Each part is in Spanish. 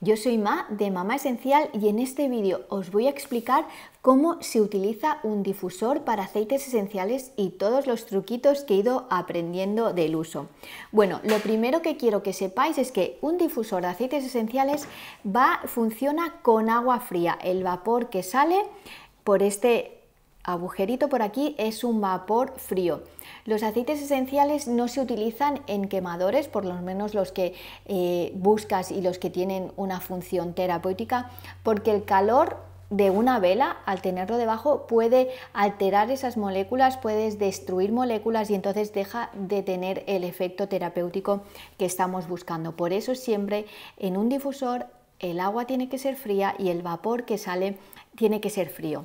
Yo soy Ma de Mama Esencial y en este vídeo os voy a explicar cómo se utiliza un difusor para aceites esenciales y todos los truquitos que he ido aprendiendo del uso. Bueno, lo primero que quiero que sepáis es que un difusor de aceites esenciales va, funciona con agua fría, el vapor que sale por este agujerito por aquí es un vapor frío. Los aceites esenciales no se utilizan en quemadores, por lo menos los que eh, buscas y los que tienen una función terapéutica, porque el calor de una vela, al tenerlo debajo, puede alterar esas moléculas, puedes destruir moléculas y entonces deja de tener el efecto terapéutico que estamos buscando. Por eso siempre en un difusor el agua tiene que ser fría y el vapor que sale tiene que ser frío.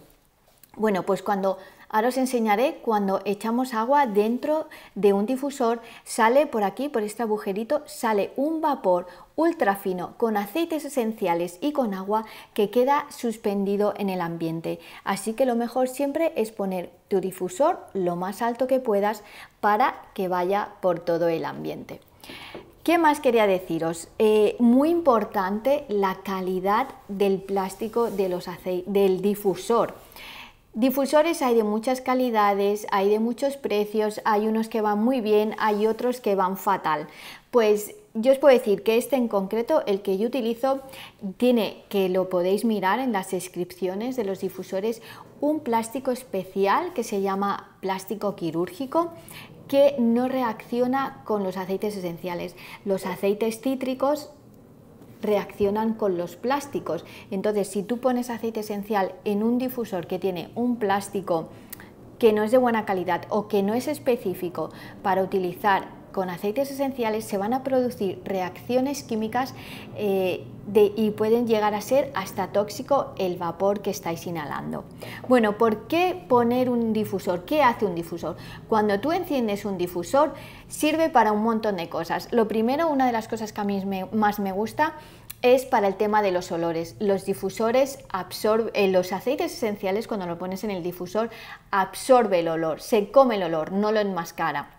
Bueno, pues cuando ahora os enseñaré cuando echamos agua dentro de un difusor, sale por aquí, por este agujerito, sale un vapor ultra fino con aceites esenciales y con agua que queda suspendido en el ambiente. Así que lo mejor siempre es poner tu difusor lo más alto que puedas para que vaya por todo el ambiente. ¿Qué más quería deciros? Eh, muy importante la calidad del plástico de los del difusor. Difusores hay de muchas calidades, hay de muchos precios, hay unos que van muy bien, hay otros que van fatal. Pues yo os puedo decir que este en concreto, el que yo utilizo, tiene, que lo podéis mirar en las descripciones de los difusores, un plástico especial que se llama plástico quirúrgico que no reacciona con los aceites esenciales. Los aceites cítricos reaccionan con los plásticos. Entonces, si tú pones aceite esencial en un difusor que tiene un plástico que no es de buena calidad o que no es específico para utilizar con aceites esenciales se van a producir reacciones químicas eh, y pueden llegar a ser hasta tóxico el vapor que estáis inhalando. Bueno, ¿por qué poner un difusor? ¿Qué hace un difusor? Cuando tú enciendes un difusor sirve para un montón de cosas. Lo primero, una de las cosas que a mí más me gusta es para el tema de los olores. Los difusores absorben, eh, los aceites esenciales cuando lo pones en el difusor absorbe el olor, se come el olor, no lo enmascara.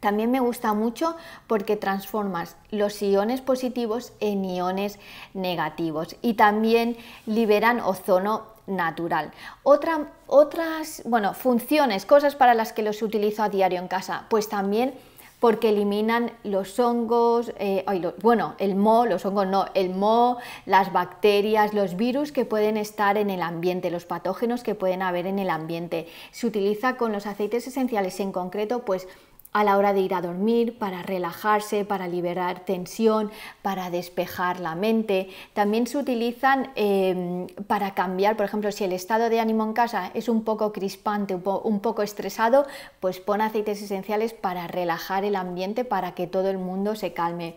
También me gusta mucho porque transformas los iones positivos en iones negativos y también liberan ozono natural. otras bueno, funciones, cosas para las que los utilizo a diario en casa, pues también porque eliminan los hongos, eh, bueno, el mo los hongos no, el mo las bacterias, los virus que pueden estar en el ambiente, los patógenos que pueden haber en el ambiente. Se utiliza con los aceites esenciales en concreto, pues a la hora de ir a dormir, para relajarse, para liberar tensión, para despejar la mente. También se utilizan em, para cambiar, por ejemplo, si el estado de ánimo en casa es un poco crispante, un, poco estresado, pues pon aceites esenciales para relajar el ambiente, para que todo el mundo se calme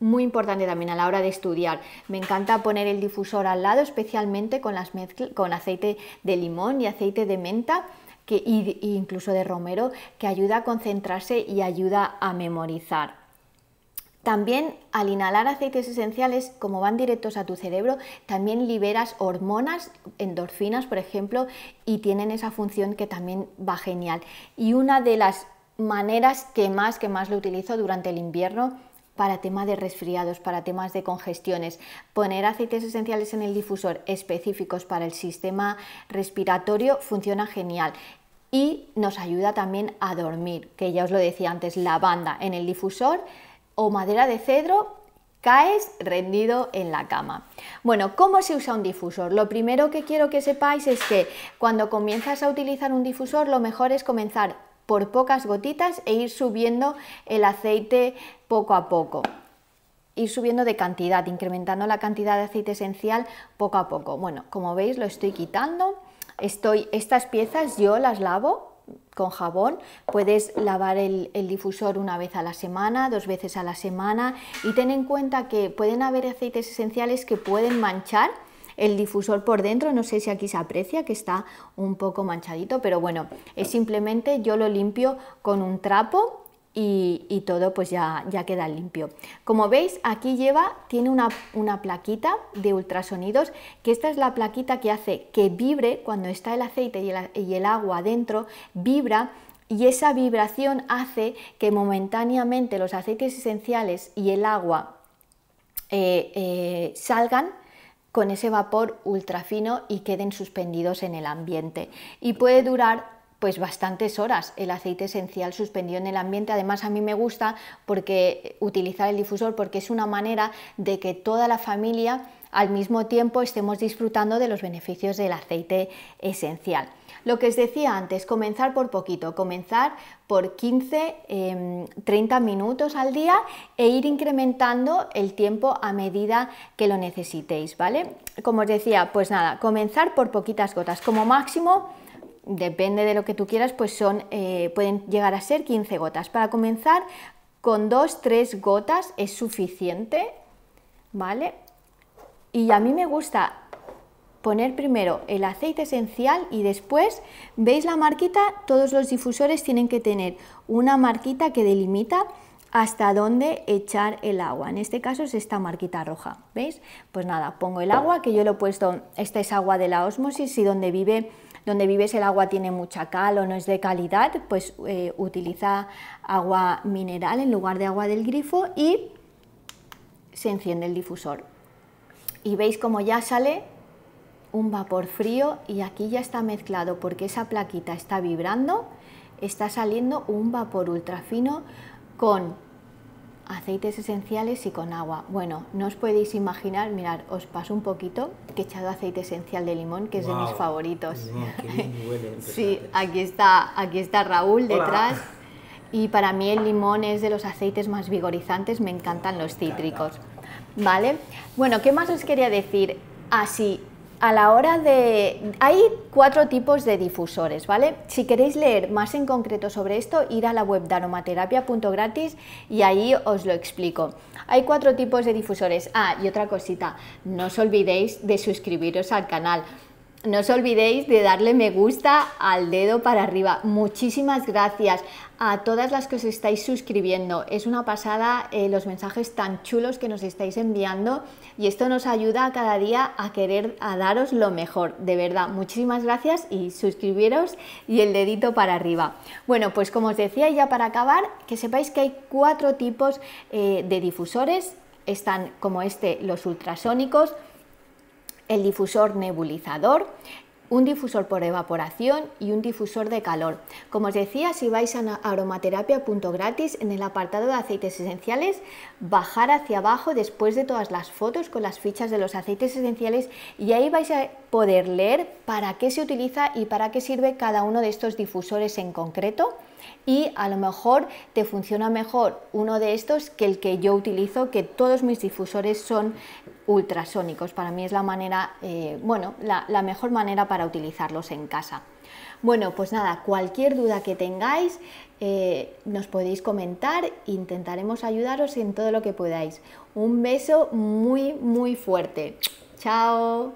muy importante también a la hora de estudiar. Me encanta poner el difusor al lado, especialmente con, las con aceite de limón y aceite de menta, incluso de Romero, que ayuda a concentrarse y ayuda a memorizar. También al inhalar aceites esenciales, como van directos a tu cerebro, también liberas hormonas, endorfinas, por ejemplo, y tienen esa función que también va genial. Y una de las maneras que más que más lo utilizo durante el invierno para temas de resfriados, para temas de congestiones, poner aceites esenciales en el difusor específicos para el sistema respiratorio funciona genial y nos ayuda también a dormir, que ya os lo decía antes, lavanda en el difusor o madera de cedro caes rendido en la cama. Bueno, ¿cómo se usa un difusor? Lo primero que quiero que sepáis es que cuando comienzas a utilizar un difusor lo mejor es comenzar por pocas gotitas e ir subiendo el aceite poco a poco ir subiendo de cantidad, incrementando la cantidad de aceite esencial poco a poco. Bueno, como veis lo estoy quitando, estoy, estas piezas yo las lavo con jabón, puedes lavar el, el, difusor una vez a la semana, dos veces a la semana y ten en cuenta que pueden haber aceites esenciales que pueden manchar el difusor por dentro, no sé si aquí se aprecia que está un poco manchadito, pero bueno, es simplemente yo lo limpio con un trapo y, todo pues ya, ya, queda limpio. Como veis aquí lleva, tiene una, plaquita de ultrasonidos que esta es la plaquita que hace que vibre cuando está el aceite y el, agua dentro, vibra y esa vibración hace que momentáneamente los aceites esenciales y el agua eh, eh, salgan con ese vapor ultra fino y queden suspendidos en el ambiente. Y puede durar pues bastantes horas el aceite esencial suspendido en el ambiente. Además a mí me gusta porque utilizar el difusor porque es una manera de que toda la familia al mismo tiempo estemos disfrutando de los beneficios del aceite esencial. Lo que os decía antes, comenzar por poquito, comenzar por 15, 30 em, minutos al día e ir incrementando el tiempo a medida que lo necesitéis, ¿vale? Como os decía, pues nada, comenzar por poquitas gotas, como máximo depende de lo que tú quieras, pues son, eh, pueden llegar a ser 15 gotas. Para comenzar, con 2-3 gotas es suficiente, ¿vale? Y a mí me gusta poner primero el aceite esencial y después, ¿veis la marquita? Todos los difusores tienen que tener una marquita que delimita hasta dónde echar el agua. En este caso es esta marquita roja, ¿veis? Pues nada, pongo el agua que yo lo he puesto, esta es agua de la osmosis y donde vive donde vives el agua tiene mucha cal o no es de calidad, pues eh, utiliza agua mineral en lugar de agua del grifo y se enciende el difusor. Y veis como ya sale un vapor frío y aquí ya está mezclado porque esa plaquita está vibrando, está saliendo un vapor fino con aceites esenciales y con agua. Bueno, no os podéis imaginar, mirad, os paso un poquito que he echado aceite esencial de limón, que es de mis favoritos. sí, aquí está, aquí está Raúl detrás. Y para mí el limón es de los aceites más vigorizantes, me encantan los cítricos. ¿Vale? Bueno, ¿qué más os quería decir? Así, ah, a la hora de... Hay cuatro tipos de difusores, ¿vale? Si queréis leer más en concreto sobre esto, ir a la web daromaterapia.gratis y ahí os lo explico. Hay cuatro tipos de difusores. Ah, y otra cosita, no os olvidéis de suscribiros al canal. No os olvidéis de darle me gusta al dedo para arriba. Muchísimas gracias a todas las que os estáis suscribiendo. Es una pasada eh, los mensajes tan chulos que nos estáis enviando y esto nos ayuda cada día a querer a daros lo mejor. De verdad, muchísimas gracias y suscribiros y el dedito para arriba. Bueno, pues como os decía ya para acabar, que sepáis que hay cuatro tipos eh, de difusores. Están como este los ultrasónicos, el difusor nebulizador, un difusor por evaporación y un difusor de calor. Como os decía, si vais a aromaterapia.gratis en el apartado de aceites esenciales, bajar hacia abajo después de todas las fotos con las fichas de los aceites esenciales y ahí vais a poder leer para qué se utiliza y para qué sirve cada uno de estos difusores en concreto y a lo mejor te funciona mejor uno de estos que el que yo utilizo, que todos mis difusores son ultrasónicos. Para mí es la eh, mejor manera para utilizarlos en casa. Bueno, pues nada, cualquier duda que tengáis eh, nos podéis comentar, intentaremos ayudaros en todo lo que podáis. Un beso muy, muy fuerte. Chao.